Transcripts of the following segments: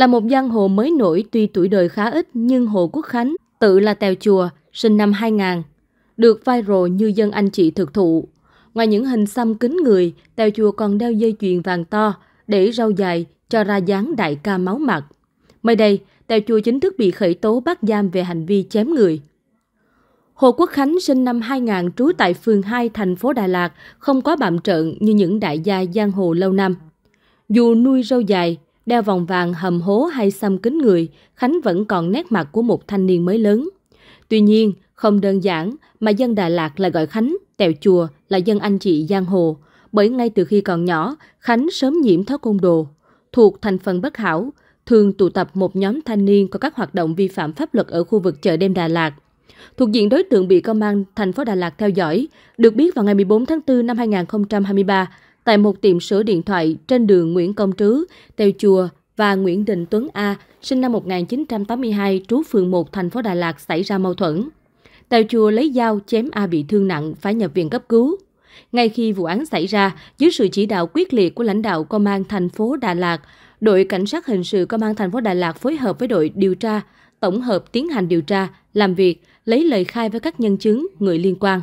Là một giang hồ mới nổi tuy tuổi đời khá ít nhưng Hồ Quốc Khánh tự là tèo chùa, sinh năm 2000, được viral như dân anh chị thực thụ. Ngoài những hình xăm kính người, tèo chùa còn đeo dây chuyền vàng to để rau dài cho ra dáng đại ca máu mặt. Mới đây, tèo chùa chính thức bị khởi tố bắt giam về hành vi chém người. Hồ Quốc Khánh sinh năm 2000 trú tại phường 2 thành phố Đà Lạt, không có bạm trợn như những đại gia giang hồ lâu năm. Dù nuôi râu dài, đeo vòng vàng hầm hố hay xăm kính người, Khánh vẫn còn nét mặt của một thanh niên mới lớn. Tuy nhiên, không đơn giản mà dân Đà Lạt lại gọi Khánh, tèo chùa là dân anh chị giang hồ, bởi ngay từ khi còn nhỏ, Khánh sớm nhiễm thói côn đồ, thuộc thành phần bất hảo, thường tụ tập một nhóm thanh niên có các hoạt động vi phạm pháp luật ở khu vực chợ đêm Đà Lạt. Thuộc diện đối tượng bị công an thành phố Đà Lạt theo dõi, được biết vào ngày 14 tháng 4 năm 2023, tại một tiệm sửa điện thoại trên đường Nguyễn Công Trứ, Tèo Chùa và Nguyễn Đình Tuấn A, sinh năm 1982, trú phường 1, thành phố Đà Lạt xảy ra mâu thuẫn. Tèo Chùa lấy dao chém A bị thương nặng phải nhập viện cấp cứu. Ngay khi vụ án xảy ra, dưới sự chỉ đạo quyết liệt của lãnh đạo công an thành phố Đà Lạt, đội cảnh sát hình sự công an thành phố Đà Lạt phối hợp với đội điều tra, tổng hợp tiến hành điều tra, làm việc, lấy lời khai với các nhân chứng, người liên quan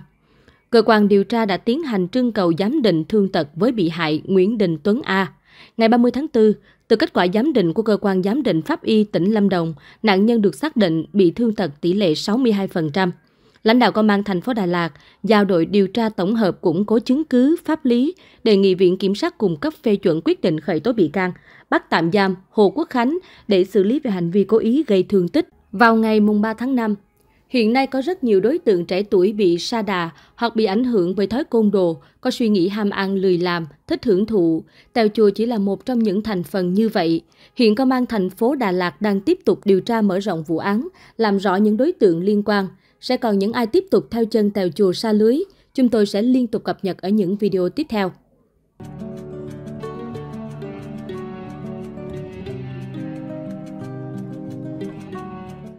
cơ quan điều tra đã tiến hành trưng cầu giám định thương tật với bị hại Nguyễn Đình Tuấn A. Ngày 30 tháng 4, từ kết quả giám định của cơ quan giám định pháp y tỉnh Lâm Đồng, nạn nhân được xác định bị thương tật tỷ lệ 62%. Lãnh đạo công an thành phố Đà Lạt giao đội điều tra tổng hợp củng cố chứng cứ pháp lý đề nghị viện kiểm sát cung cấp phê chuẩn quyết định khởi tố bị can, bắt tạm giam Hồ Quốc Khánh để xử lý về hành vi cố ý gây thương tích. Vào ngày 3 tháng 5, Hiện nay có rất nhiều đối tượng trẻ tuổi bị sa đà hoặc bị ảnh hưởng bởi thói côn đồ, có suy nghĩ ham ăn lười làm, thích hưởng thụ. Tèo chùa chỉ là một trong những thành phần như vậy. Hiện công an thành phố Đà Lạt đang tiếp tục điều tra mở rộng vụ án, làm rõ những đối tượng liên quan. Sẽ còn những ai tiếp tục theo chân tèo chùa xa lưới, chúng tôi sẽ liên tục cập nhật ở những video tiếp theo.